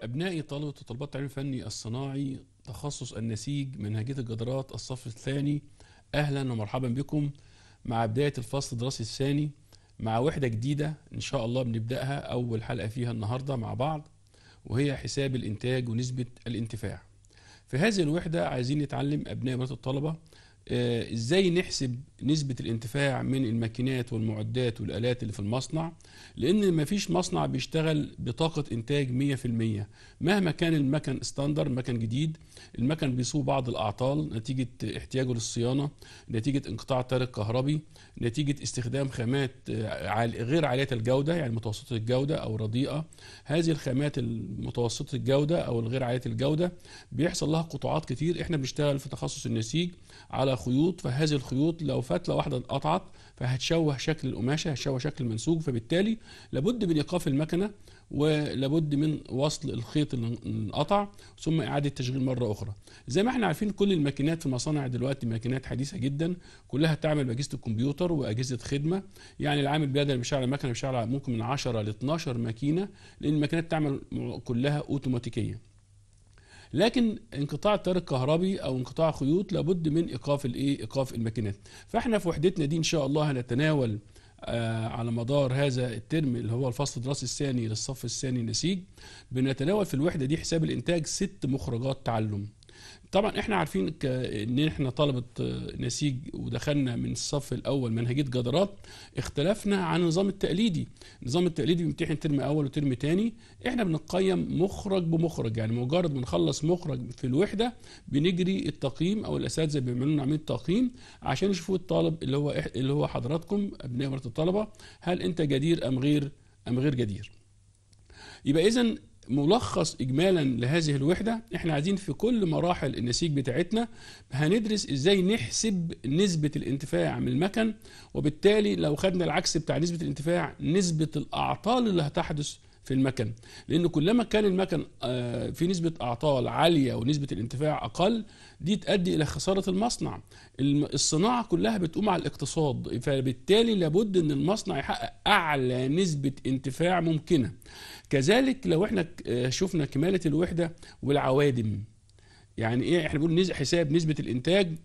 أبنائي طلبة وطلبات التعليم الفني الصناعي تخصص النسيج منهجية الجدارات الصف الثاني أهلا ومرحبا بكم مع بداية الفصل الدراسي الثاني مع وحدة جديدة إن شاء الله بنبدأها أول حلقة فيها النهاردة مع بعض وهي حساب الإنتاج ونسبة الانتفاع في هذه الوحدة عايزين نتعلم أبناء وبنات الطلبة آه، ازاي نحسب نسبة الانتفاع من الماكينات والمعدات والآلات اللي في المصنع لأن ما فيش مصنع بيشتغل بطاقة إنتاج 100% مهما كان المكن ستاندر مكن جديد المكن بيصوب بعض الأعطال نتيجة احتياجه للصيانة نتيجة انقطاع تارك كهربي نتيجة استخدام خامات آه، غير عالية الجودة يعني متوسطة الجودة أو رديئة هذه الخامات المتوسطة الجودة أو الغير عالية الجودة بيحصل لها قطاعات كتير احنا بنشتغل في تخصص النسيج على خيوط فهذه الخيوط لو فتله واحده اتقطعت فهتشوه شكل القماشه هتشوه شكل المنسوج فبالتالي لابد من ايقاف المكنه ولابد من وصل الخيط اللي انقطع ثم اعاده تشغيل مره اخرى زي ما احنا عارفين كل الماكينات في المصانع دلوقتي ماكينات حديثه جدا كلها تعمل باجهزه الكمبيوتر واجهزه خدمه يعني العامل بدل بيشغل المكنه بيشغل ممكن من 10 ل 12 ماكينه لان الماكينات تعمل كلها اوتوماتيكيه لكن انقطاع التيار الكهربي او انقطاع خيوط لابد من ايقاف الايه ايقاف الماكينات فاحنا في وحدتنا دي ان شاء الله هنتناول آه، على مدار هذا الترم اللي هو الفصل الدراسي الثاني للصف الثاني نسيج بنتناول في الوحده دي حساب الانتاج ست مخرجات تعلم طبعا احنا عارفين ان احنا طلبه آه، نسيج ودخلنا من الصف الاول منهجيه جدارات اختلفنا عن النظام التقليدي النظام التقليدي بيمتحن ترم اول وترم تاني احنا بنقيم مخرج بمخرج يعني مجرد ما نخلص مخرج في الوحده بنجري التقييم او الاساتذه بيعملوا لنا عمليه تقييم عشان يشوفوا الطالب اللي هو اللي هو حضراتكم ابناء مرة الطلبه هل انت جدير ام غير ام غير جدير يبقى اذا ملخص اجمالا لهذه الوحده احنا عايزين في كل مراحل النسيج بتاعتنا هندرس ازاي نحسب نسبه الانتفاع من المكن وبالتالي لو خدنا العكس بتاع نسبه الانتفاع نسبه الاعطال اللي هتحدث في المكن لان كلما كان المكن آه، في نسبه اعطال عاليه ونسبه الانتفاع اقل دي تؤدي الى خساره المصنع الصناعه كلها بتقوم على الاقتصاد فبالتالي لابد ان المصنع يحقق اعلى نسبه انتفاع ممكنه كذلك لو احنا آه، شفنا كماله الوحده والعوادم يعني ايه احنا بنقول حساب نسبه الانتاج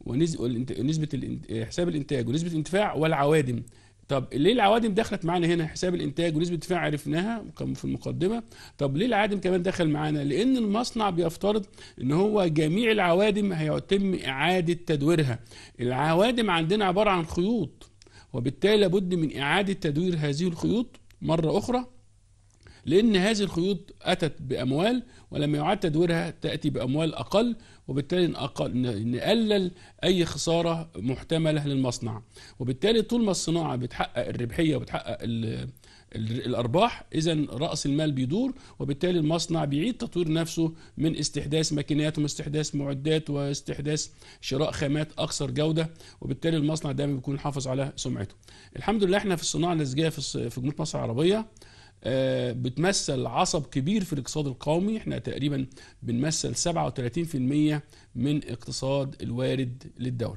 ونسبه حساب الانتاج ونسبه الانتفاع والعوادم طب ليه العوادم دخلت معانا هنا حساب الانتاج ونسبه الدفاع عرفناها في المقدمه طب ليه العادم كمان دخل معانا لان المصنع بيفترض ان هو جميع العوادم هيتم اعاده تدويرها العوادم عندنا عباره عن خيوط وبالتالي لابد من اعاده تدوير هذه الخيوط مره اخرى لأن هذه الخيوط أتت بأموال ولما يعاد تدويرها تأتي بأموال أقل وبالتالي نقلل أي خسارة محتملة للمصنع وبالتالي طول ما الصناعة بتحقق الربحية وبتحقق الارباح اذا راس المال بيدور وبالتالي المصنع بيعيد تطوير نفسه من استحداث ماكينات واستحداث معدات واستحداث شراء خامات اكثر جوده وبالتالي المصنع دايما بيكون حافظ على سمعته الحمد لله احنا في الصناعه النسجيه في جمهوريه مصر العربيه آه، بتمثل عصب كبير في الاقتصاد القومي احنا تقريبا بنمثل 37% من اقتصاد الوارد للدولة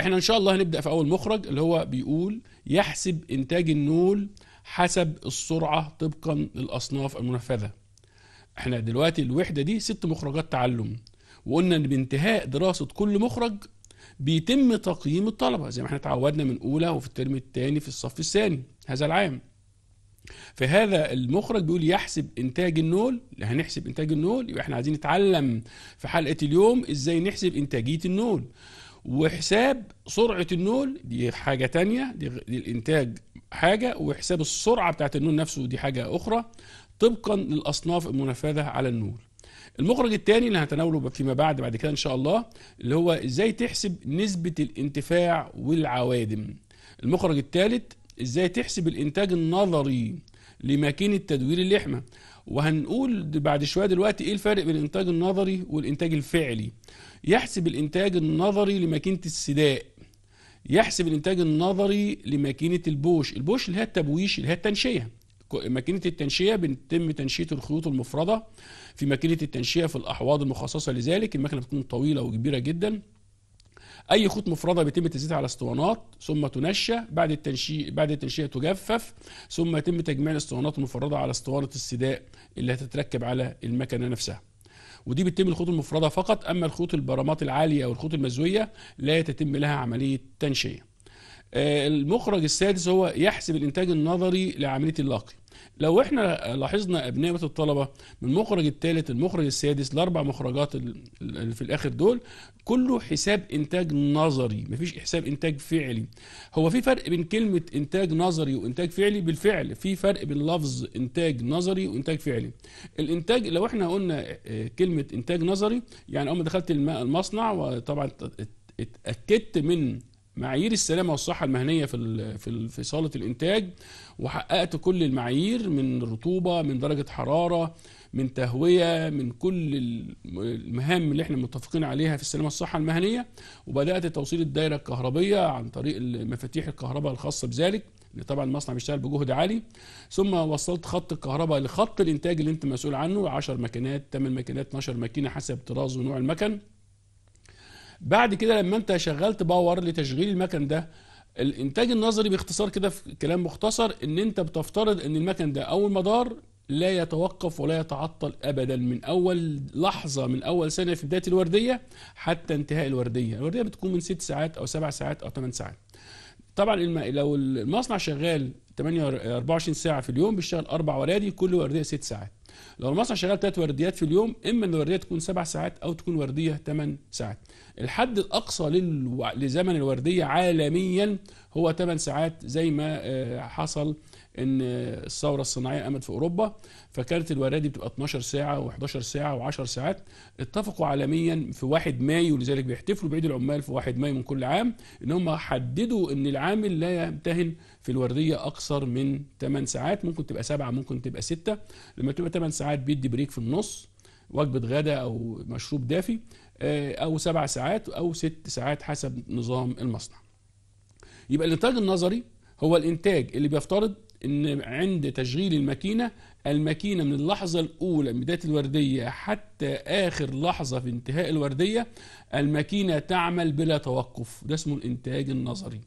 احنا ان شاء الله هنبدأ في اول مخرج اللي هو بيقول يحسب انتاج النول حسب السرعة طبقا للأصناف المنفذة احنا دلوقتي الوحدة دي ست مخرجات تعلم وقلنا ان بانتهاء دراسة كل مخرج بيتم تقييم الطلبة زي ما احنا اتعودنا من أولى وفي الترم الثاني في الصف الثاني هذا العام فهذا المخرج بيقول يحسب انتاج النول هنحسب انتاج النول يبقى احنا عايزين نتعلم في حلقه اليوم ازاي نحسب انتاجيه النول وحساب سرعه النول دي حاجه تانية دي الانتاج حاجه وحساب السرعه بتاعه النول نفسه دي حاجه اخرى طبقا للاصناف المنفذه على النول المخرج الثاني اللي هنتناوله فيما بعد بعد كده ان شاء الله اللي هو ازاي تحسب نسبه الانتفاع والعوادم المخرج الثالث ازاي تحسب الانتاج النظري لماكينه تدوير اللحمه وهنقول بعد شويه دلوقتي ايه الفرق بين الانتاج النظري والانتاج الفعلي يحسب الانتاج النظري لماكينه السداء يحسب الانتاج النظري لماكينه البوش البوش اللي هي التبويش اللي هي التنشيه ماكينه التنشيه بيتم تنشيه الخيوط المفرده في ماكينه التنشيه في الاحواض المخصصه لذلك الماكينه بتكون طويله وكبيره جدا اي خيوط مفرده بيتم تزييتها على اسطوانات ثم تنشى بعد التنشيء بعد التنشئه تجفف ثم يتم تجميع الاسطوانات المفرده على اسطوانه السداء اللي هتتركب على المكنه نفسها ودي بتتم الخيوط المفرده فقط اما الخيوط البرامات العاليه والخيوط المزويه لا تتم لها عمليه تنشئه آه، المخرج السادس هو يحسب الانتاج النظري لعمليه اللاقي لو احنا لاحظنا ابناء الطلبه من المخرج الثالث المخرج السادس الاربع مخرجات اللي في الاخر دول كله حساب انتاج نظري مفيش حساب انتاج فعلي هو في فرق بين كلمه انتاج نظري وانتاج فعلي بالفعل في فرق بين لفظ انتاج نظري وانتاج فعلي الانتاج لو احنا قلنا آه، كلمه انتاج نظري يعني اول ما دخلت المصنع وطبعا اتاكدت من معايير السلامه والصحه المهنيه في في في صاله الانتاج وحققت كل المعايير من رطوبه من درجه حراره من تهويه من كل المهام اللي احنا متفقين عليها في السلامه والصحه المهنيه وبدات توصيل الدائره الكهربيه عن طريق مفاتيح الكهرباء الخاصه بذلك اللي طبعا المصنع بيشتغل بجهد عالي ثم وصلت خط الكهرباء لخط الانتاج اللي انت مسؤول عنه 10 ماكينات 8 ماكينات 12 ماكينه حسب طراز ونوع المكن بعد كده لما انت شغلت باور لتشغيل المكن ده الانتاج النظري باختصار كده في كلام مختصر ان انت بتفترض ان المكن ده او المدار لا يتوقف ولا يتعطل ابدا من اول لحظه من اول سنه في بدايه الورديه حتى انتهاء الورديه، الورديه بتكون من ست ساعات او سبع ساعات او ثمان ساعات. طبعا لو المصنع شغال 28 24 ساعه في اليوم بيشتغل اربع وردي كل ورديه ست ساعات. لو المصنع شغال ثلاث ورديات في اليوم اما ان الورديه تكون سبع ساعات او تكون ورديه ثمان ساعات الحد الاقصى للو... لزمن الورديه عالميا هو ثمان ساعات زي ما آه، حصل ان آه، الثوره الصناعيه قامت في اوروبا فكانت دي بتبقى 12 ساعه و11 ساعه و10 ساعات اتفقوا عالميا في 1 مايو لذلك بيحتفلوا بعيد العمال في 1 مايو من كل عام ان هم حددوا ان العامل لا يمتهن في الورديه اكثر من 8 ساعات ممكن تبقى 7 ممكن تبقى 6 لما تبقى 8 ساعات بيدي بريك في النص وجبه غدا او مشروب دافي آه، او 7 ساعات او 6 ساعات حسب نظام المصنع يبقى الانتاج النظري هو الانتاج اللي بيفترض ان عند تشغيل الماكينه الماكينه من اللحظه الاولى من بدايه الورديه حتى اخر لحظه في انتهاء الورديه الماكينه تعمل بلا توقف ده اسمه الانتاج النظري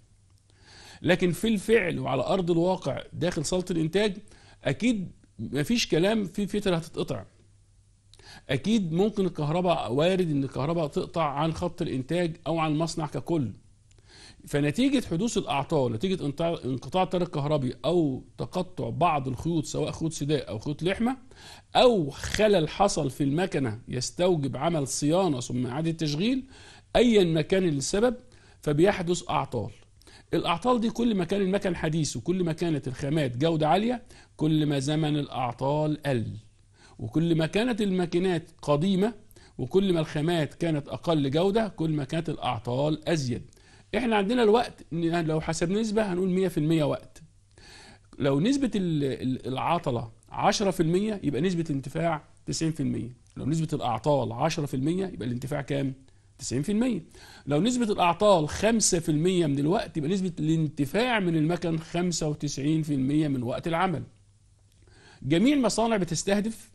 لكن في الفعل وعلى ارض الواقع داخل صاله الانتاج اكيد مفيش كلام في فتره هتتقطع اكيد ممكن الكهرباء وارد ان الكهرباء تقطع عن خط الانتاج او عن المصنع ككل فنتيجه حدوث الاعطال نتيجه انقطاع التيار الكهربي او تقطع بعض الخيوط سواء خيوط سداء او خيوط لحمه او خلل حصل في المكنه يستوجب عمل صيانه ثم اعاده تشغيل ايا ما كان السبب فبيحدث اعطال الاعطال دي كل ما كان المكن حديث وكل ما كانت الخامات جوده عاليه كل ما زمن الاعطال قل وكل ما كانت الماكينات قديمه وكل ما الخامات كانت اقل جوده كل ما كانت الاعطال ازيد احنا عندنا الوقت لو حسب نسبه هنقول 100% وقت لو نسبه العطله 10% يبقى نسبه الانتفاع 90% لو نسبه الاعطال 10% يبقى الانتفاع كام 90% لو نسبة الأعطال 5% من الوقت يبقى نسبة الانتفاع من المكن 95% من وقت العمل جميع المصانع بتستهدف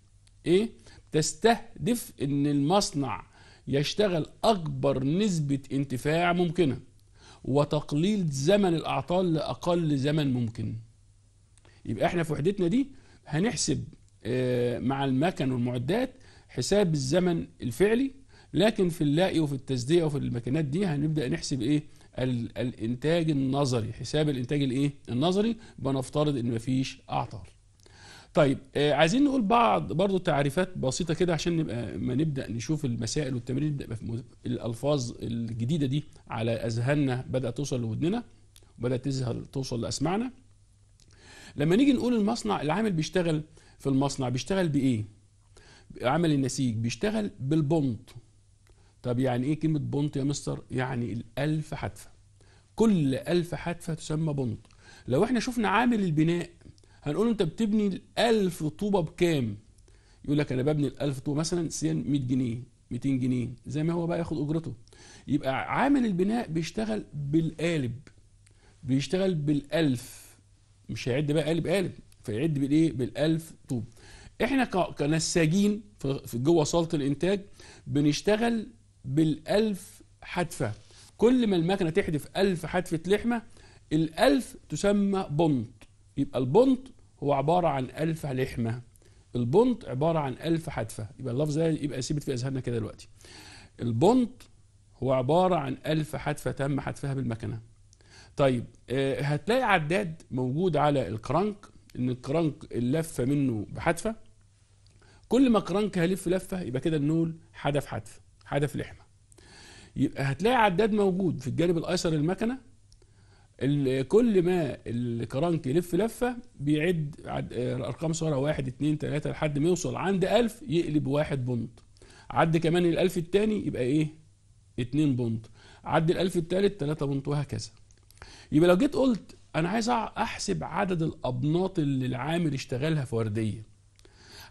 إيه؟ تستهدف إن المصنع يشتغل أكبر نسبة انتفاع ممكنة وتقليل زمن الأعطال لأقل زمن ممكن يبقى احنا في وحدتنا دي هنحسب آه، مع المكن والمعدات حساب الزمن الفعلي لكن في اللاقي وفي التسدية وفي الماكينات دي هنبدا نحسب ايه الانتاج النظري حساب الانتاج الايه النظري بنفترض ان مفيش اعطال طيب آه، عايزين نقول بعض برضو تعريفات بسيطة كده عشان نبقى ما نبدأ نشوف المسائل والتمرين نبدأ الألفاظ الجديدة دي على أذهاننا بدأت توصل لودننا وبدأت تظهر توصل لأسماعنا لما نيجي نقول المصنع العامل بيشتغل في المصنع بيشتغل بإيه؟ عمل النسيج بيشتغل بالبنط طب يعني ايه كلمه بونت يا مستر يعني الالف حتفه كل الف حتفه تسمى بونت لو احنا شفنا عامل البناء هنقول انت بتبني الألف طوبه بكام يقول لك انا ببني الألف طوبه مثلا سين 100 جنيه 200 جنيه زي ما هو بقى ياخد اجرته يبقى عامل البناء بيشتغل بالقالب بيشتغل بالألف مش هيعد بقى قالب قالب فيعد بالايه بالألف طوب احنا كنساجين في جوه صاله الانتاج بنشتغل بالألف حدفة كل ما المكنة تحدف ألف حدفة لحمة الألف تسمى بنط يبقى البنط هو عبارة عن ألف لحمة البنط عبارة عن ألف حدفة يبقى اللفظ ده يبقى سيبت في أذهاننا كده دلوقتي البنط هو عبارة عن ألف حدفة تم حدفها بالمكنة طيب آه، هتلاقي عداد موجود على الكرنك ان الكرنك اللفة منه بحدفة كل ما كرنك هلف لفة يبقى كده النول حدف حدفة حدف لحمه يبقى هتلاقي عداد موجود في الجانب الايسر المكنه كل ما الكرنك يلف لفه بيعد آه، ارقام صغيره 1 2 3 لحد ما يوصل عند 1000 يقلب 1 بند عد كمان ال 1000 الثاني يبقى ايه 2 بند عد ال 1000 الثالث 3 وهكذا يبقى لو جيت قلت انا عايز احسب عدد الابناط اللي العامل اشتغلها في ورديه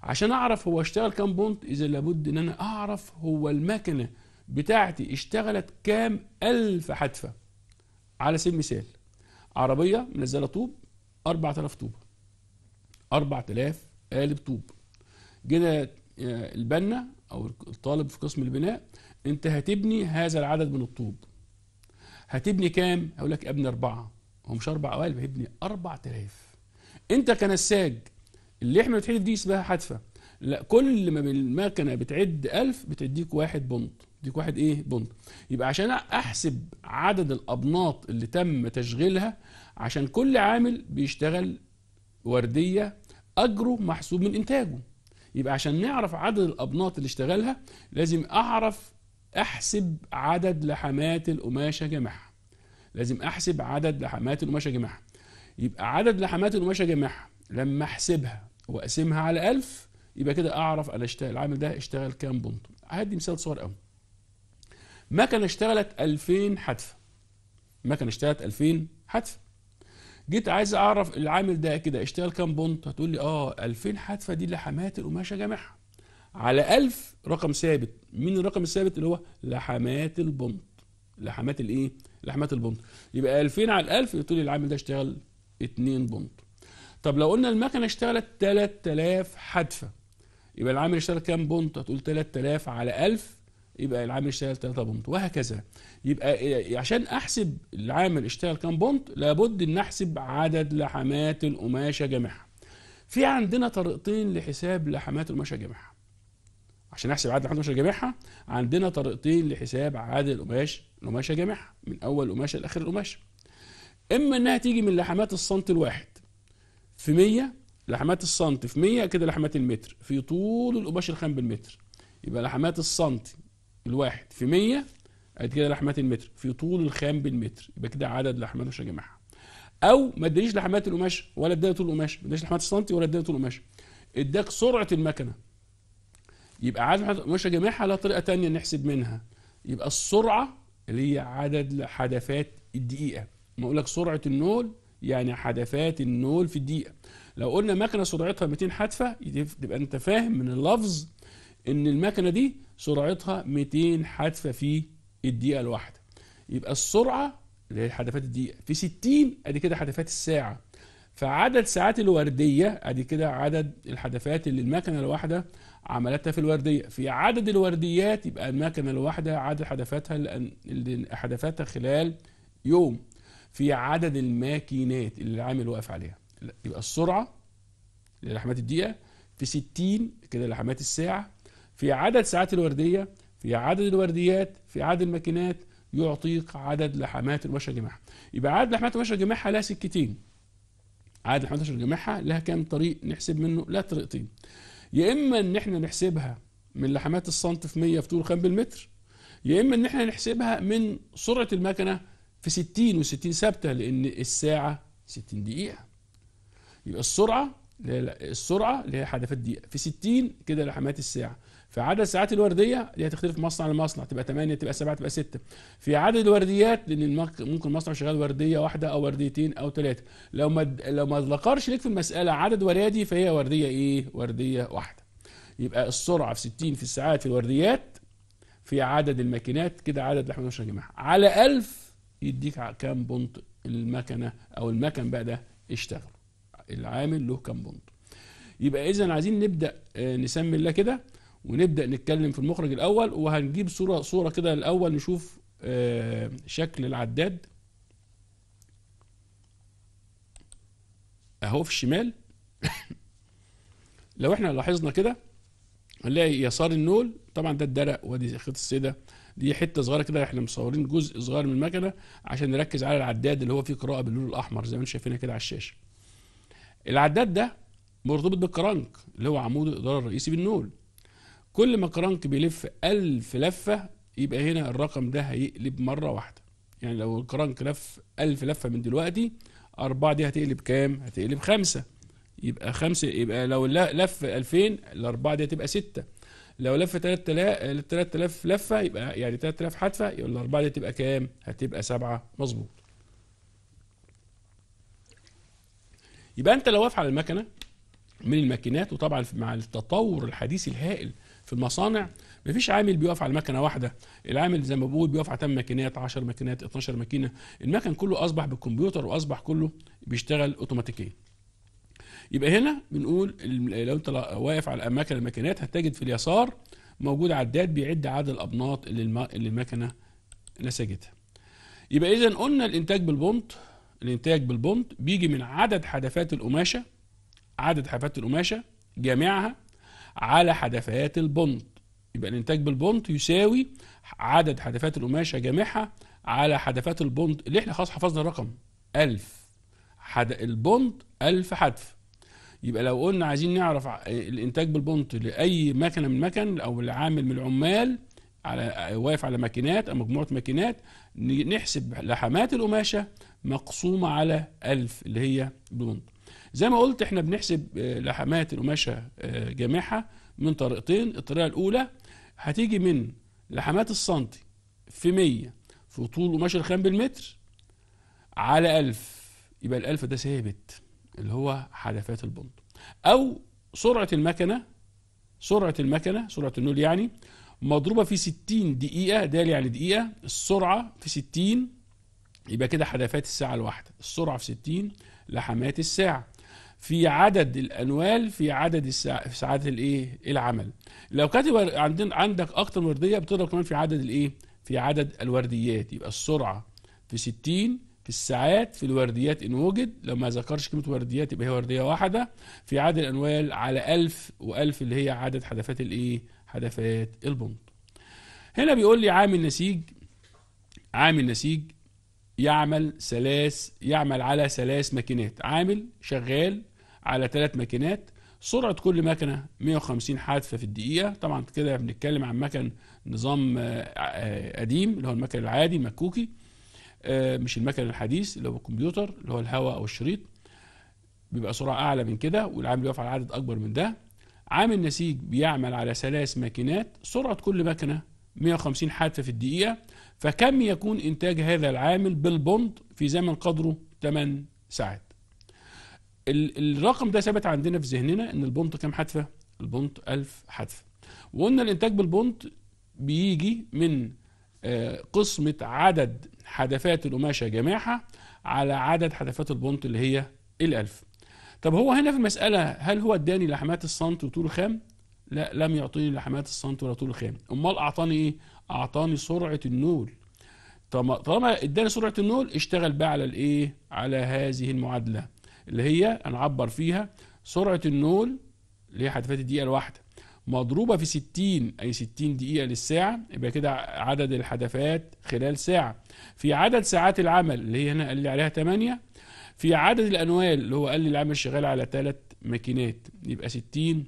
عشان اعرف هو اشتغل كام بونت اذا لابد ان انا اعرف هو المكنه بتاعتي اشتغلت كام الف حدفه على سبيل المثال عربيه منزله طوب 4000 طوب 4000 قالب طوب جينا آه، البنا او الطالب في قسم البناء انت هتبني هذا العدد من الطوب هتبني كام هقول لك ابني اربعه هو مش اربع قوالب هيبني 4000 انت كنساج اللي احنا بنتحدف دي اسمها حتفه لا كل ما المكنه بتعد 1000 بتديك واحد بونط ديك واحد ايه بونط يبقى عشان احسب عدد الابناط اللي تم تشغيلها عشان كل عامل بيشتغل ورديه اجره محسوب من انتاجه يبقى عشان نعرف عدد الابناط اللي اشتغلها لازم اعرف احسب عدد لحمات القماشه جماعها لازم احسب عدد لحمات القماشه جماعها يبقى عدد لحمات القماشه جماعها لما احسبها واقسمها على 1000 يبقى كده اعرف انا اشتغل العامل ده اشتغل كام بونت هدي مثال صغير قوي مكنه اشتغلت 2000 حدفه مكنه اشتغلت 2000 حدفه جيت عايز اعرف العامل ده كده اشتغل كام بونت هتقول لي اه 2000 حدفه دي لحمات القماشه جامعها على 1000 رقم ثابت مين الرقم الثابت اللي هو لحمات البونت لحمات الايه لحمات البونت يبقى 2000 على 1000 يقول لي العامل ده اشتغل 2 بونت طب لو قلنا المكنه اشتغلت 3000 حدفه يبقى العامل اشتغل كام بونت هتقول 3000 على 1000 يبقى العامل اشتغل 3 بونت وهكذا يبقى إيه، إيه، عشان احسب العامل اشتغل كام بونت لابد ان احسب عدد لحمات القماشه جامعها في عندنا طريقتين لحساب لحمات القماشه جامعها عشان احسب عدد لحمات القماشه جامعها عندنا طريقتين لحساب عدد القماش القماشه جامعها من اول قماشه لاخر القماشه. اما انها تيجي من لحمات السنت الواحد في 100 لحمات السنتي في 100 كده لحمات المتر في طول القماش الخام بالمتر يبقى لحمات السنتي الواحد في 100 قد كده لحمات المتر في طول الخام بالمتر يبقى كده عدد لحمات يا جماعه او ما ادانيش لحمات القماش ولا اداني طول القماش ما ادانيش لحمات السنتي ولا اداني طول القماش اداك سرعه المكنه يبقى عدد لحمات القماش جماعها لها طريقه تانية نحسب منها يبقى السرعه اللي هي عدد حدفات الدقيقه ما اقول لك سرعه النول يعني حدثات النول في الدقيقة لو قلنا مكنة سرعتها 200 حدفة تبقى أنت فاهم من اللفظ إن المكنة دي سرعتها 200 حدفة في الدقيقة الواحدة يبقى السرعة اللي هي حدفات الدقيقة في 60 أدي كده حدفات الساعة فعدد ساعات الوردية أدي كده عدد الحدفات اللي المكنة الواحدة عملتها في الوردية في عدد الورديات يبقى المكنة الواحدة عدد حدفاتها اللي حدفاتها خلال يوم في عدد الماكينات اللي العامل واقف عليها يبقى السرعه للحمات الدقيقه في 60 كده لحمات الساعه في عدد ساعات الورديه في عدد الورديات في عدد الماكينات يعطيك عدد لحمات البشر جماعها يبقى عدد لحمات البشر جماعها لها سكتين عدد لحمات البشر جماعها لها كام طريق نحسب منه لا طريقتين يا اما ان احنا نحسبها من لحمات السنت في 100 في طول 5 بالمتر يا اما ان احنا نحسبها من سرعه المكنه في 60 و60 ثابته لان الساعه 60 دقيقه يبقى السرعه اللي السرعه اللي هي حدفات دقيقه في 60 كده لحمات الساعه في عدد ساعات الورديه اللي هتختلف مصنع لمصنع تبقى 8 تبقى 7 تبقى 6 في عدد الورديات لان ممكن مصنع شغال ورديه واحده او ورديتين او ثلاثه لو ما لو ما ذكرش ليك في المساله عدد وردي فهي ورديه ايه ورديه واحده يبقى السرعه في 60 في الساعات في الورديات في عدد الماكينات كده عدد لحمات نشر جماعه على 1000 يديك كام بونت المكنه او المكن بقى ده اشتغل العامل له كام بونت يبقى اذا عايزين نبدا آه، نسمي الله كده ونبدا نتكلم في المخرج الاول وهنجيب صوره صوره كده الاول نشوف آه، شكل العداد اهو في الشمال لو احنا لاحظنا كده هنلاقي يسار النول طبعا ده الدرق وادي خيط السيده دي حته صغيره كده احنا مصورين جزء صغير من المكنه عشان نركز على العداد اللي هو فيه قراءه باللون الاحمر زي ما انتم شايفينها كده على الشاشه العداد ده مرتبط بالكرنك اللي هو عمود الاداره الرئيسي بالنول كل ما كرنك بيلف 1000 لفه يبقى هنا الرقم ده هيقلب مره واحده يعني لو الكرنك لف 1000 لفه من دلوقتي أربعة دي هتقلب كام؟ هتقلب خمسة يبقى خمسة يبقى لو لف 2000 الأربعة دي هتبقى ستة لو لف 3000 3000 لفه يبقى يعني 3000 حدفه يبقى الاربعه دي تبقى كام؟ هتبقى سبعه مظبوط. يبقى انت لو واقف على المكنه من الماكينات وطبعا مع التطور الحديث الهائل في المصانع مفيش عامل بيقف على المكنه واحده العامل زي ما بقول بيقف على 8 ماكينات 10 ماكينات 12 ماكينه المكن كله اصبح بالكمبيوتر واصبح كله بيشتغل اوتوماتيكيا يبقى هنا بنقول لو انت واقف على اماكن الماكينات هتجد في اليسار موجود عداد بيعد عدد الابناط اللي, اللي المكنه نسجتها يبقى اذا قلنا الانتاج بالبنط الانتاج بالبنط بيجي من عدد حدفات القماشه عدد حدفات القماشه جامعها على حدفات البنط يبقى الانتاج بالبنط يساوي عدد حدفات القماشه جامعها على حدفات البنط اللي احنا خلاص حفظنا الرقم 1000 حد... البنط 1000 حدف يبقى لو قلنا عايزين نعرف الانتاج بالبونت لاي مكنه من مكن او العامل من العمال على واقف على ماكينات او مجموعه ماكينات نحسب لحمات القماشه مقسومه على 1000 اللي هي بونت زي ما قلت احنا بنحسب آه، لحمات القماشه آه، جامعها من طريقتين الطريقه الاولى هتيجي من لحمات السنتي في 100 في طول قماش الخام بالمتر على 1000 يبقى ال1000 ده ثابت اللي هو حلفات البند أو سرعة المكنة سرعة المكنة سرعة النول يعني مضروبة في 60 دقيقة دال يعني دقيقة السرعة في 60 يبقى كده حلفات الساعة الواحدة السرعة في 60 لحمات الساعة في عدد الانوال في عدد الساعة في ساعات الايه العمل لو كاتب عندنا عندك اكتر من ورديه بتضرب كمان في عدد الايه في عدد الورديات يبقى السرعه في 60 الساعات في الورديات إن وجد لو ما ذكرش كلمة ورديات يبقى هي وردية واحدة في عدد الأنوال على 1000 و1000 اللي هي عدد حدفات الإيه؟ حدفات البنط. هنا بيقول لي عامل نسيج عامل نسيج يعمل ثلاث يعمل على ثلاث ماكينات عامل شغال على ثلاث ماكينات سرعة كل مكنة 150 حادثة في الدقيقة طبعا كده بنتكلم عن مكن نظام آه، آه، قديم اللي هو المكن العادي المكوكي آه، مش المكن الحديث اللي هو الكمبيوتر اللي هو الهواء او الشريط بيبقى سرعه اعلى من كده والعامل بيقف على عدد اكبر من ده عامل نسيج بيعمل على ثلاث ماكينات سرعه كل ماكينه 150 حادثة في الدقيقه فكم يكون انتاج هذا العامل بالبوند في زمن قدره 8 ساعات الرقم ده ثابت عندنا في ذهننا ان البونت كام حادثة البونت 1000 حادثة وقلنا الانتاج بالبونت بيجي من آه، قسمة عدد حدفات القماشه جماحه على عدد حدفات البنط اللي هي الألف طب هو هنا في المسألة هل هو اداني لحمات السنت وطول خام؟ لا لم يعطيني لحمات السنت ولا طول خام امال اعطاني ايه؟ اعطاني سرعة النول طالما اداني سرعة النول اشتغل بقى على الايه؟ على هذه المعادلة اللي هي هنعبر فيها سرعة النول اللي هي حدفات الدقيقة الواحدة مضروبة في 60 أي 60 دقيقة للساعة يبقى كده عدد الحدثات خلال ساعة في عدد ساعات العمل اللي هي هنا قال لي عليها 8 في عدد الأنوال اللي هو قال لي العامل شغال على ثلاث ماكينات يبقى 60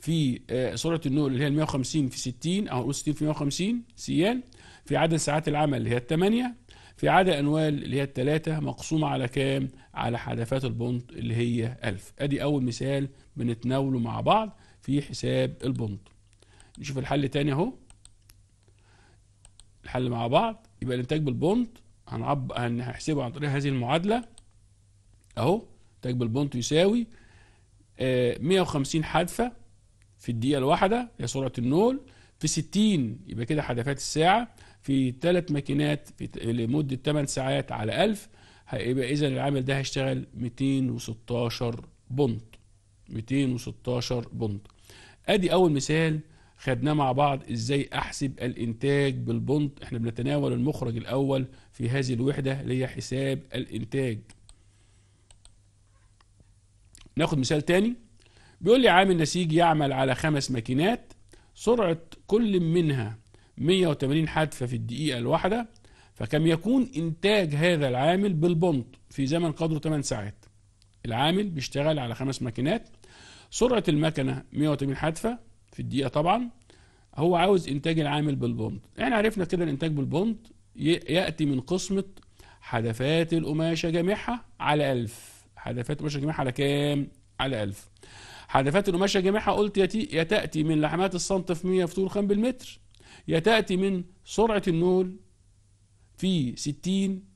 في آه، سرعة النقل اللي هي 150 في 60 أو 60 في 150 سيان في عدد ساعات العمل اللي هي 8 في عدد الانوال اللي هي الثلاثة مقسومة على كام؟ على حدفات البنط اللي هي 1000 أدي أول مثال بنتناوله مع بعض في حساب البند نشوف الحل تاني اهو الحل مع بعض يبقى الانتاج بالبند هنعب هنحسبه عن طريق هذه المعادله اهو انتاج بالبند يساوي 150 آه، حادثه في الدقيقه الواحده هي سرعه النول في 60 يبقى كده حدفات الساعه في ثلاث ماكينات في لمده 8 ساعات على 1000 هيبقى اذا العامل ده هيشتغل 216 بونت 216 بونت ادي اول مثال خدناه مع بعض ازاي احسب الانتاج بالبنط احنا بنتناول المخرج الاول في هذه الوحده اللي هي حساب الانتاج ناخد مثال تاني بيقول لي عامل نسيج يعمل على خمس ماكينات سرعة كل منها 180 حدفة في الدقيقة الواحدة فكم يكون إنتاج هذا العامل بالبنط في زمن قدره 8 ساعات العامل بيشتغل على خمس ماكينات سرعة المكنة 180 حدفة في الدقيقة طبعا هو عاوز إنتاج العامل بالبوند احنا يعني عرفنا كده الإنتاج بالبوند يأتي من قسمة حدفات القماشة جميعها على 1000 حدفات القماشة جميعها على كام؟ على 1000 حدفات القماشة جميعها قلت يتي يتأتي من لحمات في 100 في طول 5 بالمتر يتأتي من سرعة النول في 60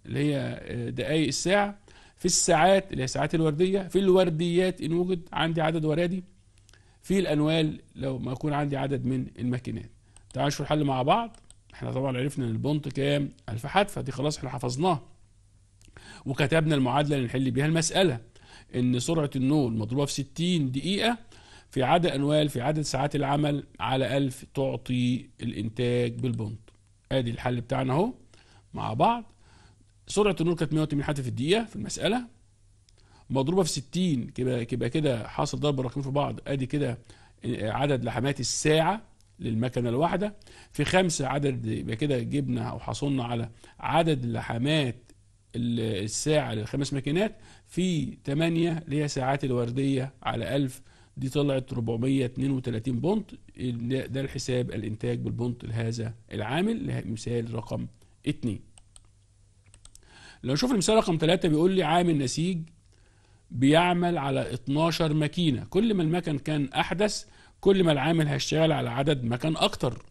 اللي هي آه، دقايق الساعة في الساعات اللي هي الساعات الوردية في الورديات إن وجد عندي عدد وردي في الأنوال لو ما يكون عندي عدد من الماكينات تعالوا نشوف الحل مع بعض احنا طبعا عرفنا ان البونت كام ألف حدفة دي خلاص احنا حفظناها وكتبنا المعادلة اللي نحل بيها المسألة ان سرعة النور مضروبة في 60 دقيقة في عدد أنوال في عدد ساعات العمل على 1000 تعطي الإنتاج بالبونت ادي الحل بتاعنا اهو مع بعض سرعه النور كانت 180 حتى في الدقيقه في المساله مضروبه في 60 كده يبقى كده حاصل ضرب الرقمين في بعض ادي كده آه، عدد لحمات الساعه للمكنه الواحده في خمسه عدد يبقى كده جبنا او حصلنا على عدد لحمات الساعه للخمس ماكينات في 8 اللي هي ساعات الورديه على 1000 دي طلعت 432 بونت ده الحساب الانتاج بالبونت لهذا العامل مثال رقم 2 لو نشوف المثال رقم ثلاثة بيقول لي عامل نسيج بيعمل على 12 ماكينة كل ما المكن كان أحدث كل ما العامل هيشتغل على عدد مكن أكتر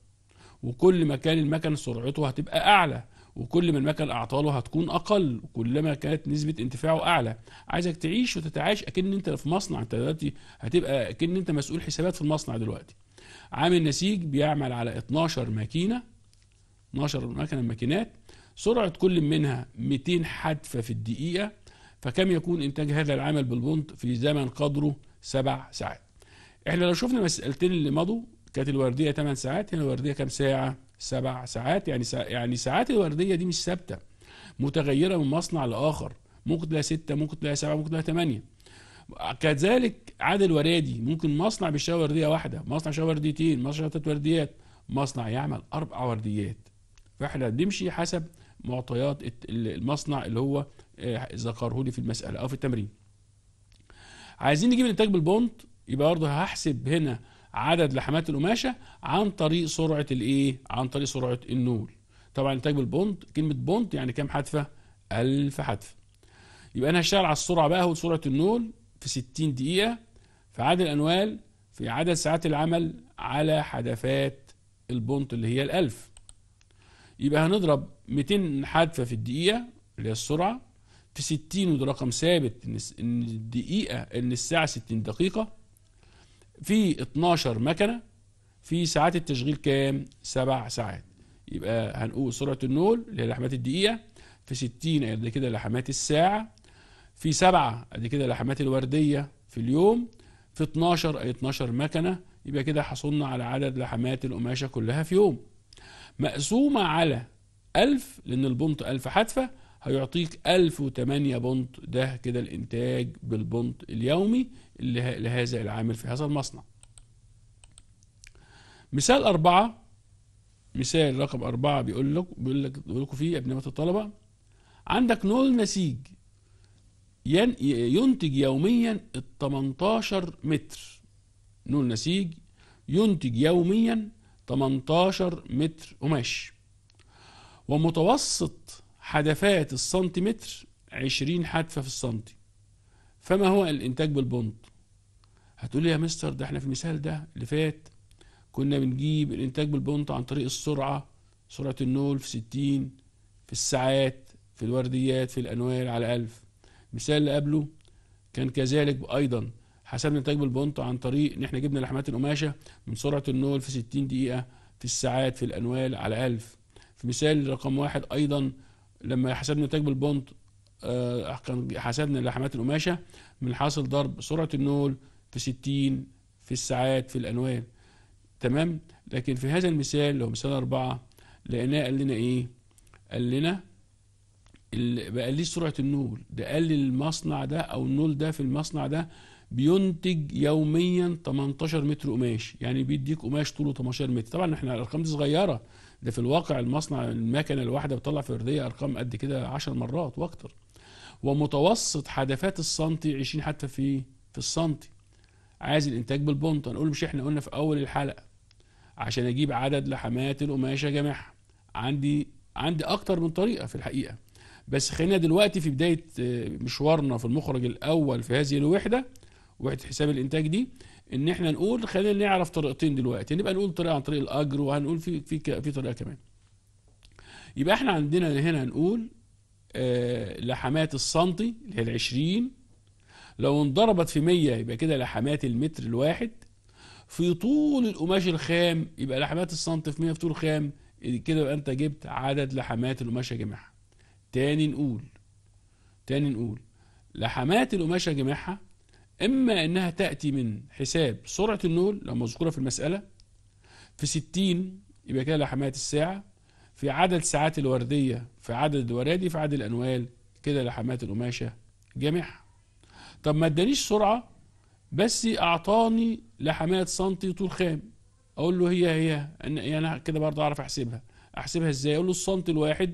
وكل ما كان المكن سرعته هتبقى أعلى وكل ما المكن أعطاله هتكون أقل وكلما كانت نسبة انتفاعه أعلى عايزك تعيش وتتعايش أكن أنت في مصنع أنت دلوقتي هتبقى أكن أنت مسؤول حسابات في المصنع دلوقتي عامل نسيج بيعمل على 12 ماكينة 12 مكنة ماكينات سرعة كل منها 200 حدفة في الدقيقة فكم يكون إنتاج هذا العمل بالبونت في زمن قدره سبع ساعات احنا لو شفنا مسألتين اللي مضوا كانت الوردية 8 ساعات هنا الوردية كام ساعة؟ سبع ساعات يعني سا... يعني ساعات الوردية دي مش ثابتة متغيرة من مصنع لآخر ممكن تلاقي ستة ممكن تلاقي سبعة ممكن تلاقي ثمانية كذلك عدد الورادي ممكن مصنع بيشتري وردية واحدة مصنع شغال ورديتين مصنع ثلاث ورديات مصنع يعمل أربع ورديات فاحنا بنمشي حسب معطيات المصنع اللي هو آه، ذكره لي في المساله او في التمرين عايزين نجيب الانتاج بالبونت يبقى برضه هحسب هنا عدد لحمات القماشه عن طريق سرعه الايه عن طريق سرعه النول طبعا الانتاج بالبونت كلمه بونت يعني كام حدفه 1000 حدفه يبقى انا هشتغل على السرعه بقى وسرعه النول في 60 دقيقه في عدد الانوال في عدد ساعات العمل على حدفات البونت اللي هي ال1000 يبقى هنضرب 200 حادفه في الدقيقه اللي هي السرعه في 60 وده رقم ثابت ان الدقيقه ان الساعه 60 دقيقه في 12 مكنه في ساعات التشغيل كام؟ سبع ساعات يبقى هنقول سرعه النول اللي هي لحمات الدقيقه في 60 قد كده لحمات الساعه في 7 قد كده لحمات الورديه في اليوم في 12 اي 12 مكنه يبقى كده حصلنا على عدد لحمات القماشه كلها في يوم مقسومة على 1000 لأن البنط 1000 حدفة هيعطيك 1008 بنط ده كده الإنتاج بالبنط اليومي لهذا العامل في هذا المصنع مثال أربعة مثال رقم أربعة بيقول لك بيقول لك بيقول لكم فيه يا ابن الطلبة عندك نول نسيج ينتج يوميا 18 متر نول نسيج ينتج يوميا 18 متر قماش ومتوسط حدفات السنتيمتر 20 حدفة في السنتي فما هو الإنتاج بالبند هتقول لي يا مستر ده احنا في المثال ده اللي فات كنا بنجيب الإنتاج بالبند عن طريق السرعة سرعة النول في 60 في الساعات في الورديات في الأنوال على 1000 المثال اللي قبله كان كذلك أيضا حسبنا نتائج بالبونت عن طريق ان احنا جبنا لحمات القماشه من سرعه النول في 60 دقيقه في الساعات في الانوال على 1000 في مثال رقم واحد ايضا لما حسبنا نتائج بالبونت آه، كان حسبنا لحمات القماشه من حاصل ضرب سرعه النول في 60 في الساعات في الانوال تمام لكن في هذا المثال اللي هو مثال أربعة لقيناه قال لنا ايه قال لنا بقى ليه سرعه النول ده قال المصنع ده او النول ده في المصنع ده بينتج يوميا 18 متر قماش يعني بيديك قماش طوله 18 متر طبعا احنا الارقام دي صغيره ده في الواقع المصنع المكنه الواحده بتطلع في فرديه ارقام قد كده 10 مرات واكتر ومتوسط حدفات السنتي 20 حتى في في السنتي عايز الانتاج بالبنط هنقول مش احنا قلنا في اول الحلقه عشان اجيب عدد لحمات القماشه جامعها عندي عندي اكتر من طريقه في الحقيقه بس خلينا دلوقتي في بدايه آه، مشوارنا في المخرج الاول في هذه الوحده وحده حساب الانتاج دي ان احنا نقول خلينا نعرف طريقتين دلوقتي نبقى نقول طريقه عن طريق الاجر وهنقول في في في طريقه كمان يبقى احنا عندنا هنا هنقول آه لحمات السنتي اللي هي ال 20 لو انضربت في 100 يبقى كده لحمات المتر الواحد في طول القماش الخام يبقى لحمات السنتي في 100 في طول خام كده يبقى انت جبت عدد لحمات القماش يا جماعه تاني نقول تاني نقول لحمات القماش يا إما أنها تأتي من حساب سرعة النول لو مذكورة في المسألة في 60 يبقى كده لحمات الساعة في عدد ساعات الوردية في عدد الورادي في عدد الأنوال كده لحمات القماشة جامعها طب ما ادانيش سرعة بس أعطاني لحمات سنتي طول خام أقول له هي هي يعني أنا كده برضه أعرف أحسبها أحسبها إزاي أقول له السنتي الواحد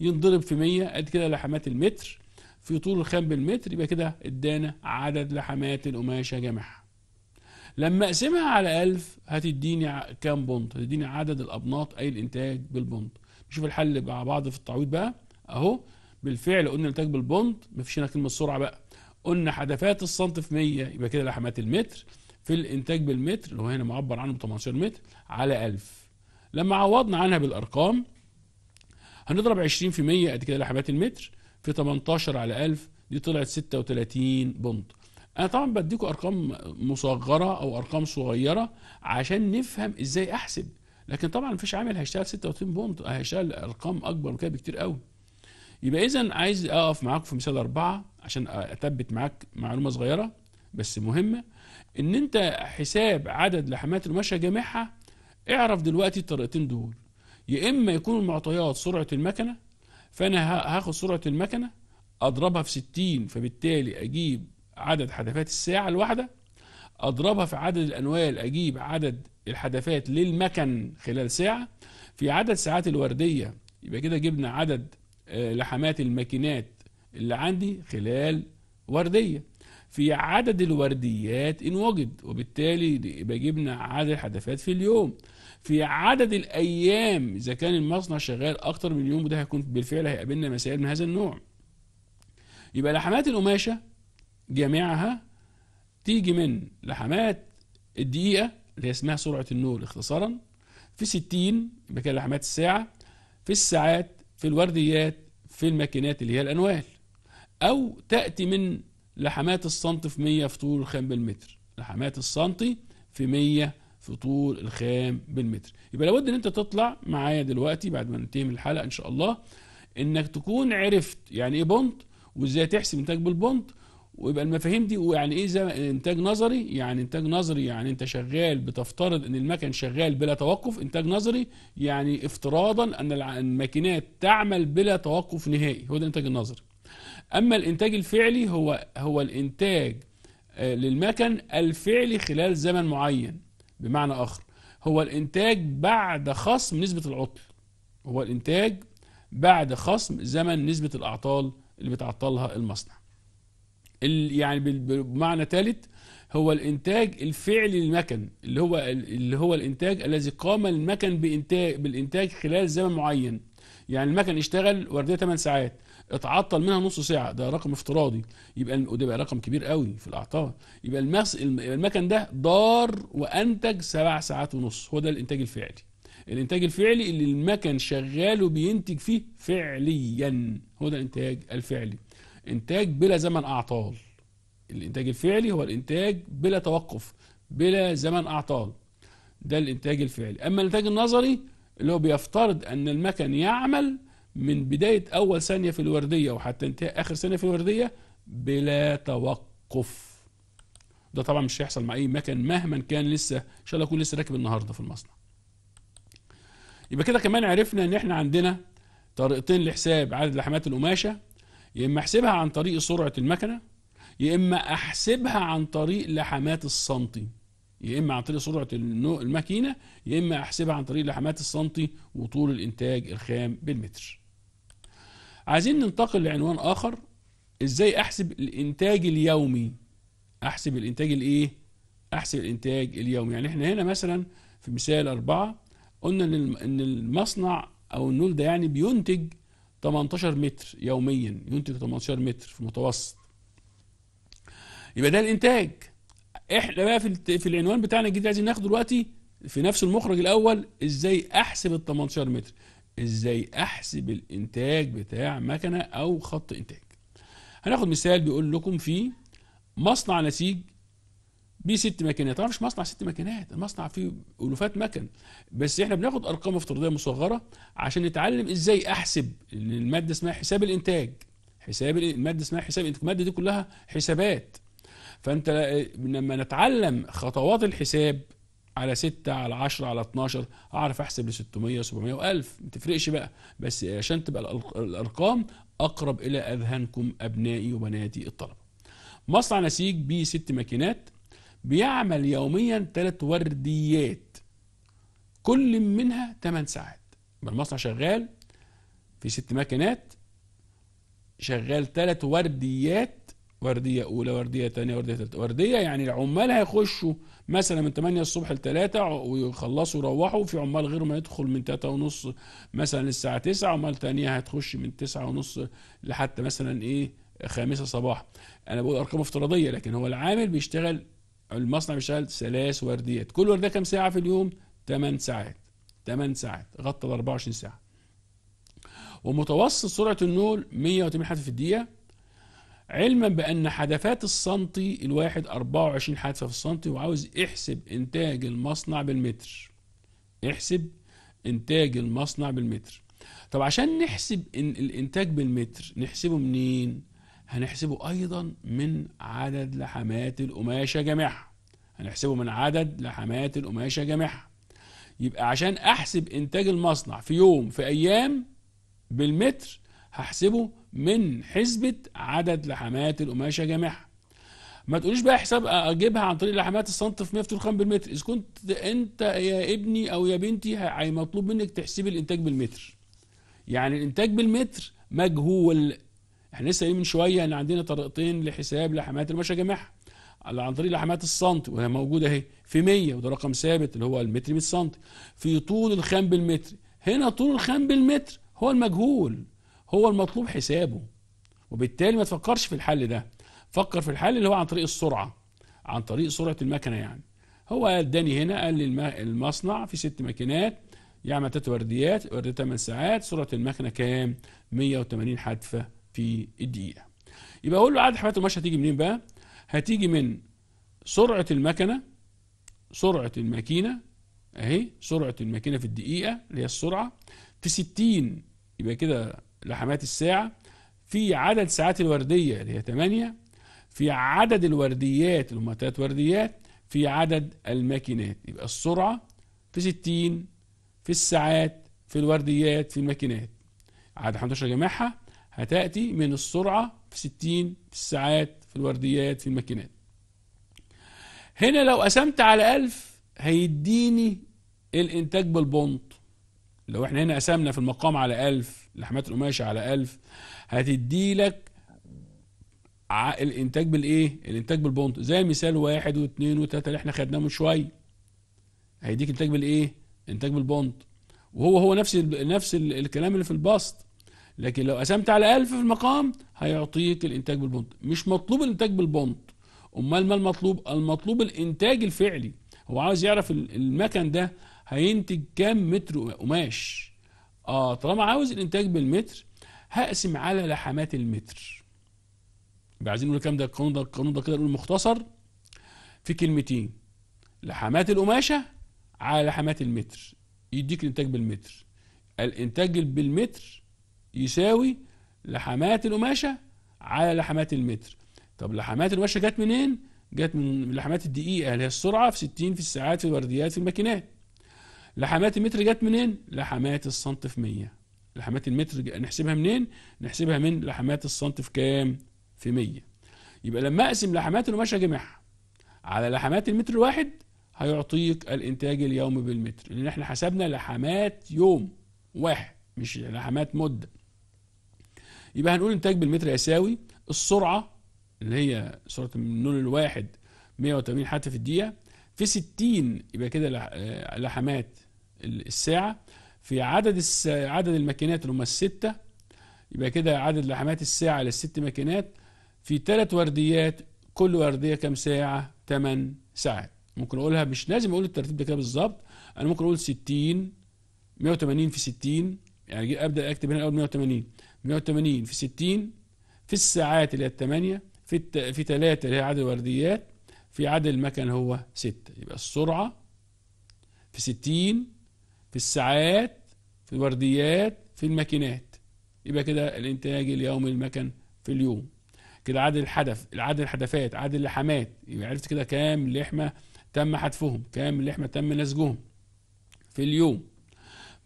ينضرب في 100 قد كده لحمات المتر في طول الخام بالمتر يبقى كده ادانا عدد لحمات القماشة جامعها لما اقسمها على 1000 هتديني كام بونت هتديني عدد الابناط اي الانتاج بالبونت نشوف الحل مع بعض في التعويض بقى اهو بالفعل قلنا الانتاج بالبونت مفيش هنا كلمه السرعه بقى قلنا حدفات السنت في 100 يبقى كده لحمات المتر في الانتاج بالمتر اللي هو هنا معبر عنه ب 18 متر على 1000 لما عوضنا عنها بالارقام هنضرب 20 في 100 قد كده لحمات المتر في 18 على 1000 دي طلعت 36 بونت انا طبعا بديكم ارقام مصغره او ارقام صغيره عشان نفهم ازاي احسب لكن طبعا مفيش عامل هيشتغل 36 بونت هيشتغل ارقام اكبر من كده بكتير قوي يبقى اذا عايز اقف معاك في مثال أربعة عشان اثبت معاك معلومه صغيره بس مهمه ان انت حساب عدد لحمات المشيه جامعها اعرف دلوقتي الطريقتين دول يا اما يكون المعطيات سرعه المكنه فانا هاخد سرعه المكنه اضربها في 60 فبالتالي اجيب عدد حدفات الساعه الواحده اضربها في عدد الانوال اجيب عدد الحدفات للمكن خلال ساعه في عدد ساعات الورديه يبقى كده جبنا عدد آه، لحمات الماكينات اللي عندي خلال ورديه في عدد الورديات ان وجد وبالتالي يبقى جبنا عدد الحدفات في اليوم في عدد الايام اذا كان المصنع شغال اكتر من يوم وده هيكون بالفعل هيقابلنا مسائل من هذا النوع يبقى لحمات القماشه جميعها تيجي من لحمات الدقيقه اللي هي اسمها سرعه النور اختصارا في 60 يبقى كان لحمات الساعه في الساعات في الورديات في الماكينات اللي هي الانوال او تاتي من لحمات السنتي في 100 في طول الخام بالمتر لحمات السنتي في 100 في طول الخام بالمتر يبقى لابد ان انت تطلع معايا دلوقتي بعد ما ننتهي من الحلقه ان شاء الله انك تكون عرفت يعني ايه بونت وازاي تحسب انتاج بالبونت ويبقى المفاهيم دي ويعني ايه انتاج نظري يعني انتاج نظري يعني انت شغال بتفترض ان المكن شغال بلا توقف انتاج نظري يعني افتراضا ان الماكينات تعمل بلا توقف نهائي هو ده الانتاج النظري اما الانتاج الفعلي هو هو الانتاج آه، للمكن الفعلي خلال زمن معين بمعنى آخر هو الإنتاج بعد خصم نسبة العطل هو الإنتاج بعد خصم زمن نسبة الأعطال اللي بتعطلها المصنع يعني بمعنى ثالث هو الانتاج الفعلي للمكن اللي هو اللي هو الانتاج الذي قام المكن بانتاج بالانتاج خلال زمن معين يعني المكن اشتغل ورديه 8 ساعات اتعطل منها نص ساعه ده رقم افتراضي يبقى وده بقى رقم كبير قوي في الاعطال يبقى المس... المكن ده دار وانتج سبع ساعات ونص هو ده الانتاج الفعلي الانتاج الفعلي اللي المكن شغال وبينتج فيه فعليا هو ده الانتاج الفعلي انتاج بلا زمن اعطال الانتاج الفعلي هو الانتاج بلا توقف بلا زمن اعطال ده الانتاج الفعلي اما الانتاج النظري اللي هو بيفترض ان المكن يعمل من بداية أول ثانية في الوردية وحتى انتهاء آخر ثانية في الوردية بلا توقف ده طبعا مش هيحصل مع أي مكن مهما كان لسه إن شاء الله أكون لسه راكب النهاردة في المصنع يبقى كده كمان عرفنا إن إحنا عندنا طريقتين لحساب عدد لحمات القماشة يا إما أحسبها عن طريق سرعة المكنة يا إما أحسبها عن طريق لحمات السنتي يا اما عن طريق سرعه الماكينه يا اما احسبها عن طريق لحمات السنتي وطول الانتاج الخام بالمتر عايزين ننتقل لعنوان اخر ازاي احسب الانتاج اليومي احسب الانتاج الايه احسب الانتاج اليومي يعني احنا هنا مثلا في مثال أربعة قلنا ان المصنع او النول ده يعني بينتج 18 متر يوميا ينتج 18 متر في المتوسط يبقى ده الانتاج احنا بقى في في العنوان بتاعنا الجديد عايزين ناخد دلوقتي في نفس المخرج الاول ازاي احسب ال 18 متر ازاي احسب الانتاج بتاع مكنه او خط انتاج هناخد مثال بيقول لكم في مصنع نسيج بيه ست ماكينات طبعا مش مصنع ست ماكينات المصنع فيه الوفات مكن بس احنا بناخد ارقام افتراضيه مصغره عشان نتعلم ازاي احسب ان الماده اسمها حساب الانتاج حساب الماده اسمها حساب الانتاج الماده دي كلها حسابات فانت لما نتعلم خطوات الحساب على 6 على 10 على 12 اعرف احسب ل 600 700 و1000 ما تفرقش بقى بس عشان تبقى الارقام اقرب الى اذهانكم ابنائي وبناتي الطلبه مصنع نسيج بيه ست ماكينات بيعمل يوميا ثلاث ورديات كل منها 8 ساعات المصنع شغال في ست ماكينات شغال ثلاث ورديات ورديه اولى ورديه ثانيه ورديه ثالثه ورديه يعني العمال هيخشوا مثلا من 8 الصبح ل 3 ويخلصوا يروحوا في عمال غيرهم هيدخل من 3 ونص مثلا الساعه 9 عمال ثانيه هتخش من 9 ونص لحتى مثلا ايه 5 صباح انا بقول ارقام افتراضيه لكن هو العامل بيشتغل المصنع بيشتغل ثلاث ورديات كل ورديه كام ساعه في اليوم 8 ساعات 8 ساعات غطى ال 24 ساعه ومتوسط سرعه النول 180 حرف في الدقيقه علما بأن حدثات السنتي الواحد 24 حادثة في السنتي وعاوز احسب إنتاج المصنع بالمتر احسب إنتاج المصنع بالمتر طب عشان نحسب إن الإنتاج بالمتر نحسبه منين؟ هنحسبه أيضا من عدد لحمات القماشة جامعها هنحسبه من عدد لحمات القماشة جامعها يبقى عشان أحسب إنتاج المصنع في يوم في أيام بالمتر هحسبه من حسبة عدد لحمات القماشة جامحة ما تقوليش بقى حساب اجيبها عن طريق لحمات الصنت في 100 الخام بالمتر اذا كنت انت يا ابني او يا بنتي هي مطلوب منك تحسبي الانتاج بالمتر يعني الانتاج بالمتر مجهول احنا لسه من شويه ان عندنا طريقتين لحساب لحمات القماشة جامعة عن طريق لحمات الصنت وهي موجوده اهي في 100 وده رقم ثابت اللي هو المتر من سنتي في طول الخام بالمتر هنا طول الخام بالمتر هو المجهول هو المطلوب حسابه وبالتالي ما تفكرش في الحل ده فكر في الحل اللي هو عن طريق السرعة عن طريق سرعة المكنة يعني هو اداني هنا قال لي المصنع في ست ماكينات يعمل يعني تلات ورديات وردية 8 ساعات سرعة المكنة كام 180 حدفة في الدقيقة يبقى اقول له عدد حبات القماش هتيجي منين بقى هتيجي من سرعة المكنة سرعة الماكينة اهي سرعة الماكينة في الدقيقة اللي هي السرعة في 60 يبقى كده لحمات الساعة في عدد ساعات الوردية اللي هي 8 في عدد الورديات اللي هم 3 ورديات في عدد الماكينات يبقى السرعة في 60 في الساعات في الورديات في الماكينات عدد 11 جماعها هتأتي من السرعة في 60 في الساعات في الورديات في الماكينات هنا لو قسمت على 1000 هيديني الانتاج بالبونط لو احنا هنا قسمنا في المقام على 1000 لحمات القماش على 1000 هتدي لك الانتاج بالايه؟ الانتاج بالبونت زي مثال واحد واثنين وثلاثه اللي احنا خدناه من شويه. هيديك انتاج بالايه؟ انتاج بالبونت. وهو هو نفس نفس الكلام اللي في البسط. لكن لو قسمت على 1000 في المقام هيعطيك الانتاج بالبونت. مش مطلوب الانتاج بالبونت. امال ما المطلوب؟ المطلوب الانتاج الفعلي. هو عاوز يعرف المكن ده هينتج كام متر قماش. اه طالما عاوز الانتاج بالمتر هقسم على لحمات المتر يبقى عايزين نقول الكلام ده القانون ده القانون ده كده نقول مختصر في كلمتين لحمات القماشه على لحمات المتر يديك الانتاج بالمتر الانتاج بالمتر يساوي لحمات القماشه على لحمات المتر طب لحمات القماشه جت منين جت من لحمات الدقيقه اللي هي السرعه في 60 في الساعات في البرديات في الماكينات لحمات المتر جت منين لحمات السنت في 100 لحمات المتر نحسبها منين نحسبها من لحمات السنت في كام في 100 يبقى لما اقسم لحمات القماش جمعها على لحمات المتر الواحد هيعطيك الانتاج اليومي بالمتر لان احنا حسبنا لحمات يوم واحد مش لحمات مده يبقى هنقول انتاج بالمتر يساوي السرعه اللي هي سرعه النول الواحد 180 حتى في الدقيقه في 60 يبقى كده آه، لحمات الساعه في عدد الس... عدد الماكينات اللي هم السته يبقى كده عدد لحمات الساعه للست ماكينات في ثلاث ورديات كل ورديه كام ساعه 8 ساعات ممكن اقولها مش لازم اقول الترتيب ده كده بالظبط انا ممكن اقول 60 180 في 60 يعني ابدا اكتب هنا الاول 180 180 في 60 في الساعات اللي هي الثمانيه في الت... في ثلاثه اللي هي عدد الورديات في عدد المكن هو 6 يبقى السرعه في 60 في الساعات في الورديات في الماكينات يبقى كده الانتاج اليومي المكن في اليوم كده عدد الحدف عدد الحدفات عدد اللحمات يبقى عرفت كده كام لحمه تم حدفهم كام لحمه تم نسجهم في اليوم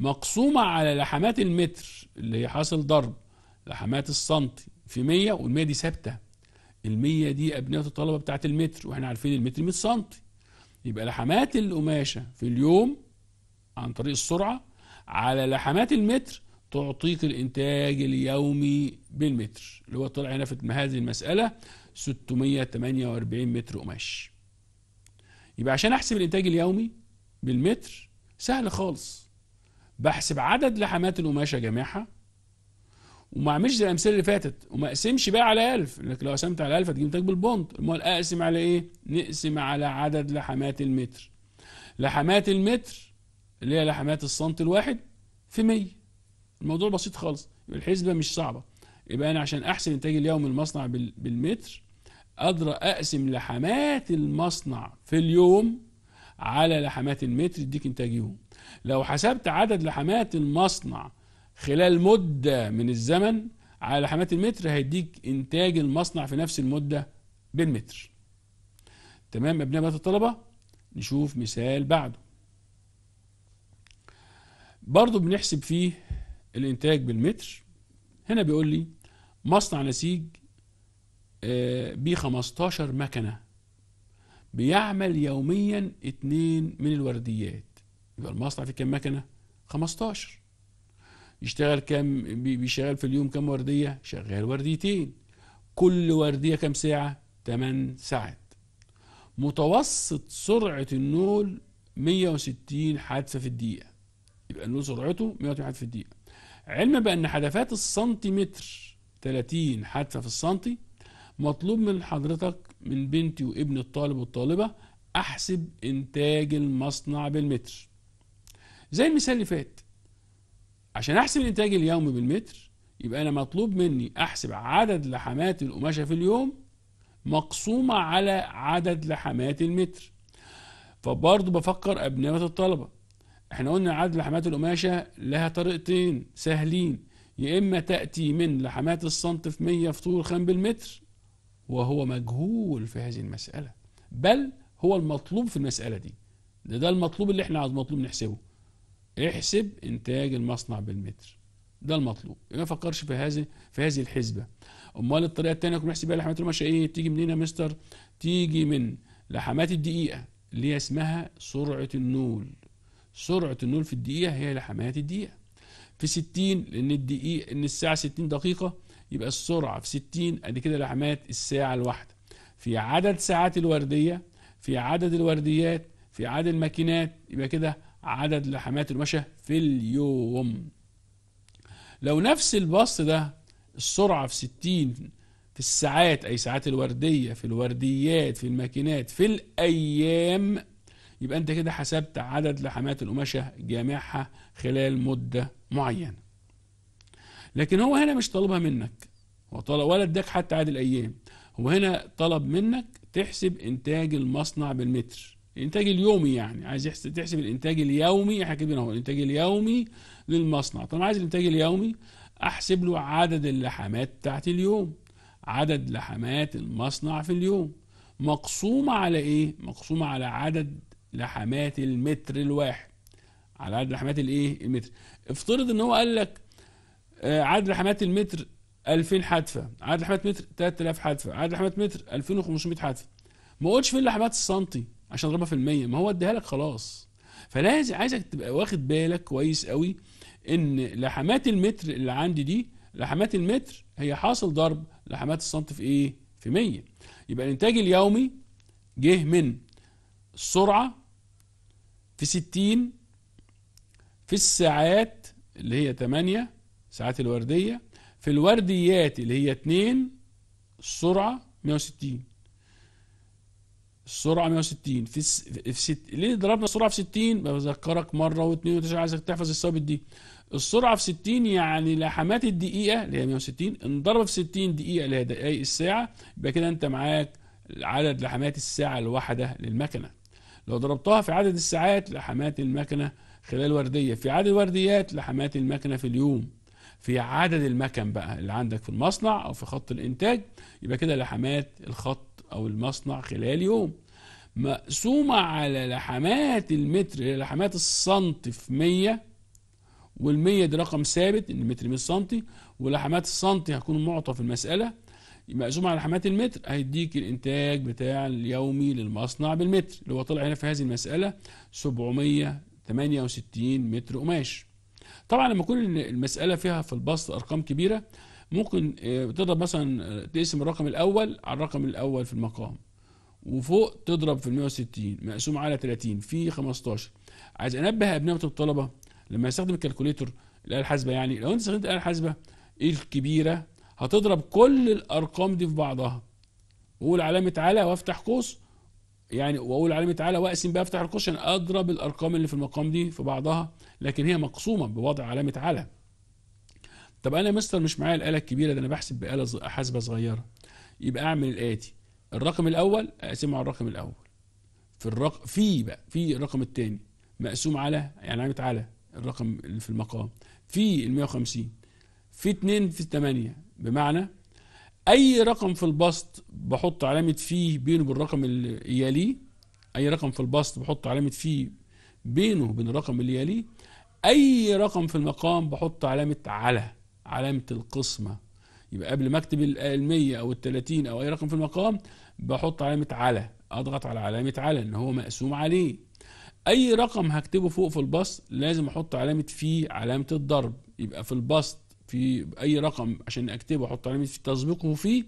مقسومه على لحمات المتر اللي هي حاصل ضرب لحمات السنتي في 100 وال100 دي ثابته ال100 دي ابنيه الطلبه بتاعه المتر واحنا عارفين المتر 100 سنتي يبقى لحمات القماشه في اليوم عن طريق السرعة على لحمات المتر تعطيك الإنتاج اليومي بالمتر اللي هو طلع هنا في هذه المسألة 648 متر قماش يبقى عشان أحسب الإنتاج اليومي بالمتر سهل خالص بحسب عدد لحمات القماشة جميعها وما اعملش زي الامثله اللي فاتت وما اقسمش بقى على 1000 لانك لو قسمت على 1000 هتجيب انتاج بالبوند امال اقسم على ايه نقسم على عدد لحمات المتر لحمات المتر اللي هي لحمات السنتي الواحد في 100 الموضوع بسيط خالص الحسبة مش صعبة يبقى أنا عشان احسن إنتاج اليوم المصنع بالمتر أقدر أقسم لحمات المصنع في اليوم على لحمات المتر يديك إنتاج يوم لو حسبت عدد لحمات المصنع خلال مدة من الزمن على لحمات المتر هيديك إنتاج المصنع في نفس المدة بالمتر تمام أبناء بنات الطلبة نشوف مثال بعده برضو بنحسب فيه الانتاج بالمتر هنا بيقول لي مصنع نسيج آه، بيه 15 مكنة بيعمل يوميا اتنين من الورديات يبقى المصنع فيه كام مكنة 15 يشتغل كام بيشتغل في اليوم كام وردية شغال ورديتين كل وردية كام ساعة 8 ساعات متوسط سرعة النول 160 حادثة في الدقيقة يبقى النور سرعته 101 في الدقيقة علما بأن حدفات السنتيمتر 30 حدثة في السنتي مطلوب من حضرتك من بنتي وابن الطالب والطالبة أحسب إنتاج المصنع بالمتر زي المثال اللي فات عشان أحسب الإنتاج اليومي بالمتر يبقى أنا مطلوب مني أحسب عدد لحمات القماشة في اليوم مقسومة على عدد لحمات المتر فبرضه بفكر أبناء الطلبة احنا قلنا عدد لحمات القماشة لها طريقتين سهلين يا إما تأتي من لحمات في 100 في طول بالمتر وهو مجهول في هذه المسألة بل هو المطلوب في المسألة دي ده ده المطلوب اللي احنا مطلوب نحسبه احسب انتاج المصنع بالمتر ده المطلوب ما فكرش في هذه في هذه الحسبه امال الطريقه الثانيه كنا بنحسب بيها لحمات القماشه ايه تيجي منين يا مستر تيجي من لحمات الدقيقه اللي هي اسمها سرعه النول سرعه النور في الدقيقه هي لحمايه الدقيقه في 60 لان الدقيقه ان الساعه 60 دقيقه يبقى السرعه في 60 قد كده لحمايه الساعه الواحده في عدد ساعات الورديه في عدد الورديات في عدد الماكينات يبقى كده عدد لحمات الوشة في اليوم لو نفس البسط ده السرعة في 60 في الساعات أي ساعات الوردية في الورديات في الماكينات في الأيام يبقى انت كده حسبت عدد لحمات القماشه جامعها خلال مده معينه لكن هو هنا مش طالبها منك وطلب ولا اداك حتى عدد الايام هو هنا طلب منك تحسب انتاج المصنع بالمتر الانتاج اليومي يعني عايز يحسب تحسب الانتاج اليومي احنا كده اهو الانتاج اليومي للمصنع طب عايز الانتاج اليومي احسب له عدد اللحمات بتاعت اليوم عدد لحمات المصنع في اليوم مقسومة على ايه مقسومة على عدد لحمات المتر الواحد على عدد لحمات الايه المتر افترض ان هو قال لك آه، عدد لحمات المتر 2000 حدفه عدد لحمات متر 3000 حدفه عدد لحمات متر 2500 حدفه ما قلتش فين لحمات السنتي عشان اضربها في المية ما هو اديها لك خلاص فلازم عايزك تبقى واخد بالك كويس قوي ان لحمات المتر اللي عندي دي لحمات المتر هي حاصل ضرب لحمات السنتي في ايه في 100 يبقى الانتاج اليومي جه من السرعه في 60 في الساعات اللي هي 8 ساعات الوردية في الورديات اللي هي 2 السرعة 160 السرعة 160 في س... في ست... ليه ضربنا السرعة في 60 بذكرك مرة واثنين وتسعة عايزك تحفظ الثوابت دي السرعة في 60 يعني لحمات الدقيقة اللي هي 160 انضرب في 60 دقيقة اللي هي دقائق الساعة يبقى كده انت معاك عدد لحمات الساعة الواحدة للمكنة لو ضربتها في عدد الساعات لحمات المكنة خلال وردية في عدد ورديات لحمات المكنة في اليوم في عدد المكن بقى اللي عندك في المصنع أو في خط الإنتاج يبقى كده لحمات الخط أو المصنع خلال يوم مقسومة على لحمات المتر لحمات السنت في 100 وال100 دي رقم ثابت ان متر 100 سنتي ولحمات السنتي هكون معطى في المسألة مقسوم على حمايه المتر هيديك الانتاج بتاع اليومي للمصنع بالمتر اللي هو طلع هنا في هذه المساله 768 متر قماش طبعا لما يكون المساله فيها في البسط ارقام كبيره ممكن آه، تضرب مثلا آه، تقسم الرقم الاول على الرقم الاول في المقام وفوق تضرب في ال 160 مقسوم على 30 في 15 عايز انبه ابناء الطلبه لما يستخدم الكالكوليتر الاله الحاسبه يعني لو انت استخدمت الاله الحاسبه الكبيره هتضرب كل الارقام دي في بعضها واقول علامه على وافتح قوس يعني واقول علامه على واقسم بقى افتح القوس عشان اضرب الارقام اللي في المقام دي في بعضها لكن هي مقسومه بوضع علامه على طب انا يا مستر مش معايا الاله الكبيره ده انا بحسب باله حاسبه صغيره يبقى اعمل الاتي الرقم الاول اقسمه على الرقم الاول في الرقم في بقى في الرقم الثاني مقسوم على يعني علامه على الرقم اللي في المقام في ال 150 في 2 في 8 بمعنى اي رقم في البسط بحط علامه فيه بينه وبين الرقم اللي يليه اي رقم في البسط بحط علامه فيه بينه وبين الرقم اللي يليه اي رقم في المقام بحط علامه على علامه القسمه يبقى قبل ما اكتب ال100 او ال30 او اي رقم في المقام بحط علامه على اضغط على علامه على ان هو مقسوم عليه اي رقم هكتبه فوق في البسط لازم احط علامه فيه علامه الضرب يبقى في البسط في اي رقم عشان اكتبه احط علامه في تسبقه فيه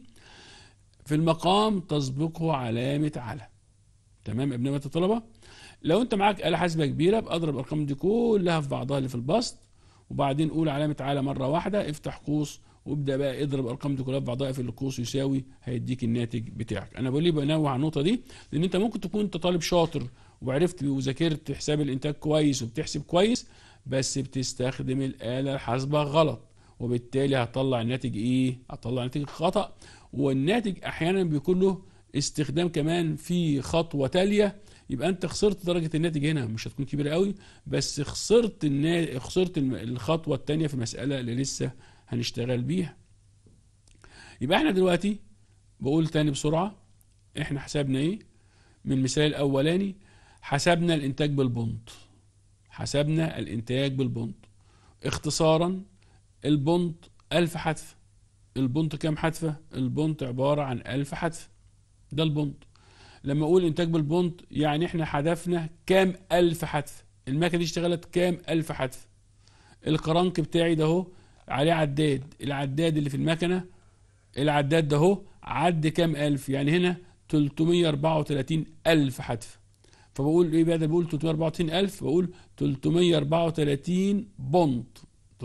في المقام تسبقه علامه على تمام ابناء الطلبه لو انت معاك آلة حاسبة كبيرة بأضرب الأرقام دي كلها في بعضها اللي في البسط وبعدين قول علامة على مرة واحدة افتح قوس وابدأ بقى اضرب الأرقام دي كلها في بعضها في القوس يساوي هيديك الناتج بتاعك أنا بقول ليه بنوع على النقطة دي لأن أنت ممكن تكون أنت طالب شاطر وعرفت وذاكرت حساب الإنتاج كويس وبتحسب كويس بس بتستخدم الآلة الحاسبة غلط وبالتالي هطلع الناتج ايه هطلع الناتج خطا والناتج احيانا بيكون له استخدام كمان في خطوه تاليه يبقى انت خسرت درجه الناتج هنا مش هتكون كبيره قوي بس خسرت النا... خسرت الخطوه الثانيه في المساله اللي لسه هنشتغل بيها يبقى احنا دلوقتي بقول تاني بسرعه احنا حسبنا ايه من المثال الاولاني حسبنا الانتاج بالبنط حسبنا الانتاج بالبنط اختصارا البونت ألف حذف البونت كام حذفة؟ البونت عبارة عن ألف حذف ده البونت لما أقول إنتاج بالبونت يعني إحنا حذفنا كام ألف حذف المكنة دي اشتغلت كام ألف حذف الكرنك بتاعي ده اهو عليه عداد العداد اللي في المكنة العداد ده اهو عد كام ألف يعني هنا 334 ألف حذف فبقول إيه بقى ده بقول 334 ألف بقول 334 بونت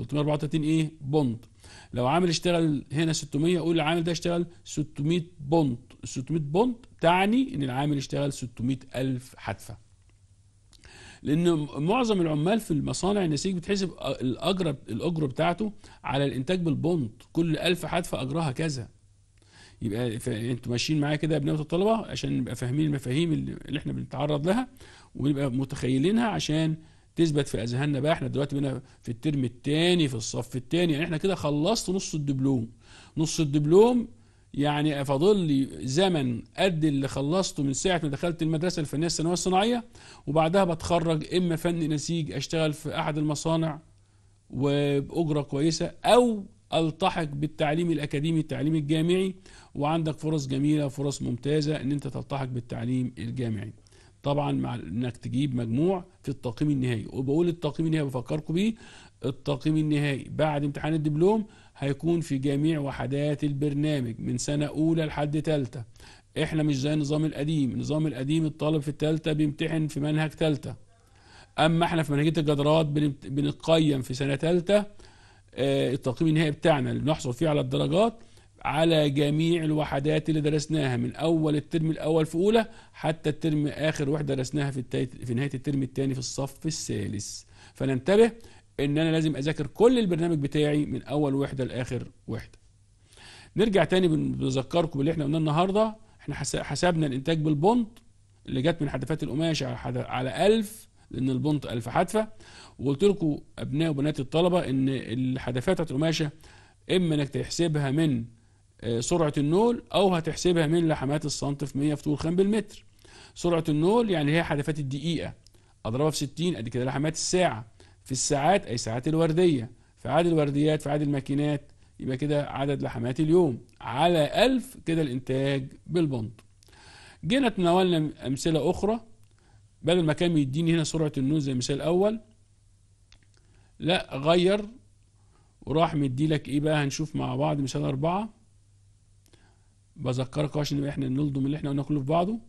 334 ايه بوند لو عامل اشتغل هنا 600 قول العامل ده اشتغل 600 بوند 600 بوند تعني ان العامل اشتغل 600 الف حدفه لان معظم العمال في المصانع النسيج بتحسب الاجر الاجر بتاعته على الانتاج بالبوند كل 1000 حدفه اجرها كذا يبقى انتوا ماشيين معايا كده يا ابنائي الطلبه عشان نبقى فاهمين المفاهيم اللي احنا بنتعرض لها ونبقى متخيلينها عشان تثبت في اذهاننا بقى احنا دلوقتي بقينا في الترم الثاني في الصف الثاني يعني احنا كده خلصت نص الدبلوم نص الدبلوم يعني فاضل لي زمن قد اللي خلصته من ساعه ما دخلت المدرسه الفنيه الثانويه الصناعيه وبعدها بتخرج اما فني نسيج اشتغل في احد المصانع وباجره كويسه او التحق بالتعليم الاكاديمي التعليم الجامعي وعندك فرص جميله فرص ممتازه ان انت تلتحق بالتعليم الجامعي طبعا مع انك تجيب مجموع في التقييم النهائي وبقول التقييم النهائي بفكركم بيه التقييم النهائي بعد امتحان الدبلوم هيكون في جميع وحدات البرنامج من سنة أولى لحد ثالثه احنا مش زي النظام القديم النظام القديم الطالب في الثالثه بيمتحن في منهج ثالثه أما احنا في منهجية الجدرات بنقيم في سنة ثالثه آه، التقييم النهائي بتاعنا اللي بنحصل فيه على الدرجات على جميع الوحدات اللي درسناها من اول الترم الاول في اولى حتى الترم اخر وحده درسناها في التاي... في نهايه الترم الثاني في الصف الثالث فننتبه ان انا لازم اذاكر كل البرنامج بتاعي من اول وحده لاخر وحده نرجع تاني بنذكركم باللي احنا قلناه النهارده احنا حسبنا الانتاج بالبونت اللي جت من حدفات القماش على على 1000 لان البونت 1000 حدفه وقلت لكم ابناء وبنات الطلبه ان الحدفات بتاعت القماشه اما انك تحسبها من آه، سرعة النول أو هتحسبها من لحمات السنت في 100 في طول خام بالمتر سرعة النول يعني هي حدفات الدقيقة أضربها في 60 أدي كده لحمات الساعة في الساعات أي ساعات الوردية في عدد الورديات في عدد الماكينات يبقى كده عدد لحمات اليوم على 1000 كده الإنتاج بالبند جينا تناولنا أمثلة أخرى بدل ما كان يديني هنا سرعة النول زي المثال الأول لا غير وراح مدي لك إيه بقى هنشوف مع بعض مثال أربعة بذكرك عشان احنا نلضم اللي احنا قلناه كله في بعضه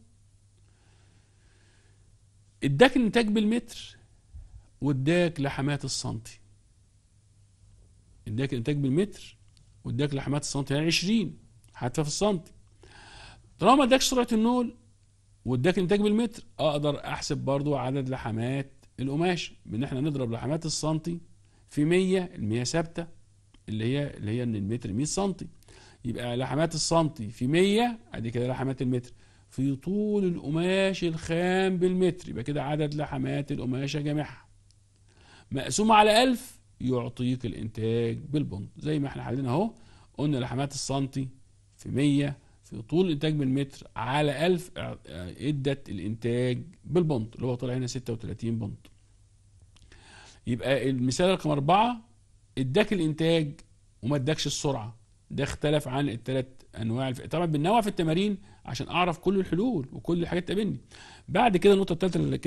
اداك الانتاج بالمتر واداك لحمات السنتي اداك الانتاج بالمتر واداك لحمات السنتي يعني 20 حتى في السنتي طالما ما اداكش سرعه النول واداك الانتاج بالمتر اقدر احسب برضو عدد لحمات القماش بان احنا نضرب لحمات السنتي في 100 ال 100 ثابته اللي هي اللي هي ان المتر 100 سنتي يبقى لحمات السنتي في 100 ادي كده لحمات المتر في طول القماش الخام بالمتر يبقى كده عدد لحمات القماشة جامعها مقسوم على 1000 يعطيك الانتاج بالبند زي ما احنا حلينا اهو قلنا لحمات السنتي في 100 في طول الانتاج بالمتر على 1000 آه، آه، ادت الانتاج بالبند اللي هو طلع هنا 36 بند يبقى المثال رقم 4 اداك الانتاج وما اداكش السرعه ده اختلف عن الثلاث انواع الف... طبعا بننوع في التمارين عشان اعرف كل الحلول وكل الحاجات تقابلني بعد كده النقطه الثالثه اللي